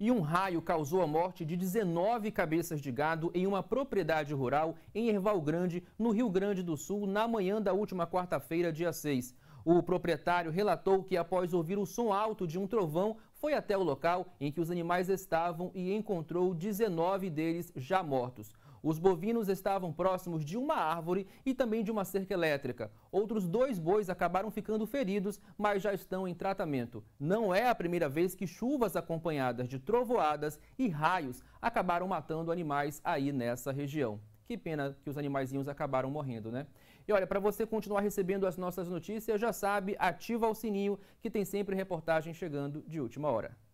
E um raio causou a morte de 19 cabeças de gado em uma propriedade rural em Erval Grande, no Rio Grande do Sul, na manhã da última quarta-feira, dia 6. O proprietário relatou que, após ouvir o som alto de um trovão, foi até o local em que os animais estavam e encontrou 19 deles já mortos. Os bovinos estavam próximos de uma árvore e também de uma cerca elétrica. Outros dois bois acabaram ficando feridos, mas já estão em tratamento. Não é a primeira vez que chuvas acompanhadas de trovoadas e raios acabaram matando animais aí nessa região. Que pena que os animaizinhos acabaram morrendo, né? E olha, para você continuar recebendo as nossas notícias, já sabe, ativa o sininho que tem sempre reportagem chegando de última hora.